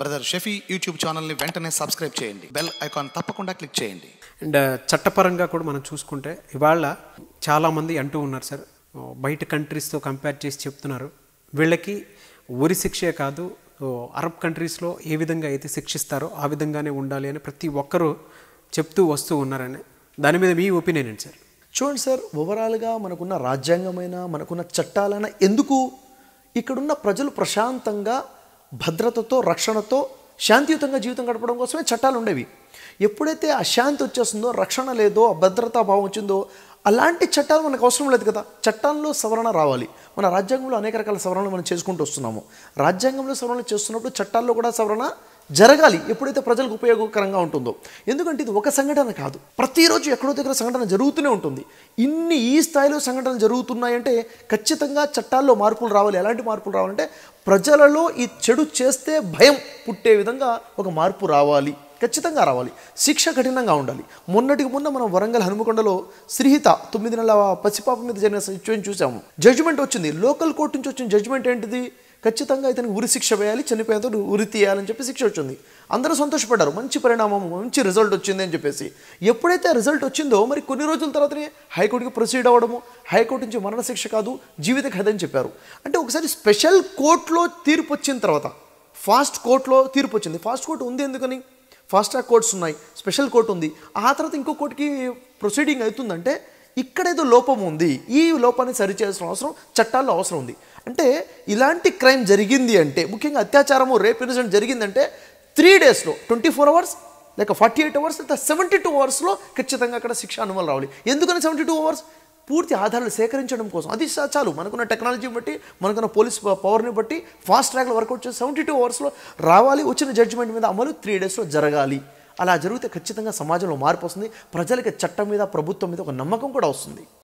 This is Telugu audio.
బ్రదర్ షెఫీ యూట్యూబ్ ఛానల్ని వెంటనే సబ్స్క్రైబ్ చేయండి బెల్ ఐకాన్ తప్పకుండా క్లిక్ చేయండి అండ్ చట్టపరంగా కూడా మనం చూసుకుంటే ఇవాళ చాలామంది అంటూ ఉన్నారు సార్ బయట కంట్రీస్తో కంపేర్ చేసి చెప్తున్నారు వీళ్ళకి ఉరి శిక్షే కాదు అరబ్ కంట్రీస్లో ఏ విధంగా అయితే శిక్షిస్తారో ఆ విధంగానే ఉండాలి అని ప్రతి ఒక్కరూ చెప్తూ వస్తూ ఉన్నారని దాని మీద మీ ఒపీనియన్ ఏంటి సార్ చూడండి సార్ ఓవరాల్గా మనకున్న రాజ్యాంగమైన మనకున్న చట్టాలైనా ఎందుకు ఇక్కడున్న ప్రజలు ప్రశాంతంగా భద్రతతో రక్షణతో శాంతియుతంగా జీవితం గడపడం కోసమే చట్టాలు ఉండేవి ఎప్పుడైతే ఆ శాంతి వచ్చేస్తుందో రక్షణ లేదో భద్రత భావం వచ్చిందో అలాంటి చట్టాలు మనకు అవసరం లేదు కదా చట్టాల్లో సవరణ రావాలి మన రాజ్యాంగంలో అనేక రకాల సవరణలు మనం చేసుకుంటూ వస్తున్నాము రాజ్యాంగంలో సవరణలు చేస్తున్నప్పుడు చట్టాల్లో కూడా సవరణ జరగాలి ఎప్పుడైతే ప్రజలకు ఉపయోగకరంగా ఉంటుందో ఎందుకంటే ఇది ఒక సంఘటన కాదు ప్రతిరోజు ఎక్కడో దగ్గర సంఘటన జరుగుతూనే ఉంటుంది ఇన్ని ఈ స్థాయిలో సంఘటనలు జరుగుతున్నాయంటే ఖచ్చితంగా చట్టాల్లో మార్పులు రావాలి ఎలాంటి మార్పులు రావాలంటే ప్రజలలో ఈ చెడు చేస్తే భయం పుట్టే విధంగా ఒక మార్పు రావాలి ఖచ్చితంగా రావాలి శిక్ష కఠినంగా ఉండాలి మొన్నటికి మొన్న మనం వరంగల్ హనుమకొండలో శ్రీహిత తొమ్మిది నెలల పసిపాప మీద జరిగిన సిచ్యువేషన్ చూసాము జడ్జిమెంట్ వచ్చింది లోకల్ కోర్టు నుంచి వచ్చిన జడ్జిమెంట్ ఏంటిది ఖచ్చితంగా ఇతనికి ఉరి శిక్ష వేయాలి చనిపోయేంతోడు ఉరి తీయాలని చెప్పి శిక్ష వచ్చింది అందరూ సంతోషపడ్డారు మంచి పరిణామం మంచి రిజల్ట్ వచ్చింది అని చెప్పేసి ఎప్పుడైతే రిజల్ట్ వచ్చిందో మరి కొన్ని రోజుల తర్వాతనే హైకోర్టుకి ప్రొసీడ్ అవ్వడము హైకోర్టు నుంచి మరణశిక్ష కాదు జీవిత కథ అని చెప్పారు అంటే ఒకసారి స్పెషల్ కోర్టులో తీర్పు వచ్చిన తర్వాత ఫాస్ట్ కోర్టులో తీర్పు వచ్చింది ఫాస్ట్ కోర్టు ఉంది ఎందుకని ఫాస్ట్ ట్రాక్ కోర్ట్స్ ఉన్నాయి స్పెషల్ కోర్టు ఉంది ఆ తర్వాత ఇంకో కోర్టుకి ప్రొసీడింగ్ అవుతుందంటే ఇక్కడేదో లోపం ఉంది ఈ లోపాన్ని సరిచేసిన అవసరం చట్టాల్లో అవసరం ఉంది అంటే ఇలాంటి క్రైమ్ జరిగింది అంటే ముఖ్యంగా అత్యాచారము రేప్ ఇన్సిడెంట్ జరిగిందంటే త్రీ డేస్లో ట్వంటీ ఫోర్ అవర్స్ లేక ఫార్టీ ఎయిట్ అవర్స్ లేదా సెవెంటీ టూ అవర్స్లో ఖచ్చితంగా అక్కడ శిక్ష అనుమతులు రావాలి ఎందుకని సెవెంటీ టూ అవర్స్ పూర్తి ఆధారాలు సేకరించడం కోసం అది చాలు మనకున్న టెక్నాలజీని బట్టి మనకున్న పోలీస్ పవర్ని బట్టి ఫాస్ట్ ట్రాక్లో వర్కౌట్ చేసి సెవెంటీ టూ అవర్స్లో రావాలి వచ్చిన జడ్జిమెంట్ మీద అమలు త్రీ డేస్లో జరగాలి అలా జరిగితే ఖచ్చితంగా సమాజంలో మార్పు వస్తుంది ప్రజలకి చట్టం మీద ప్రభుత్వం మీద ఒక నమ్మకం కూడా వస్తుంది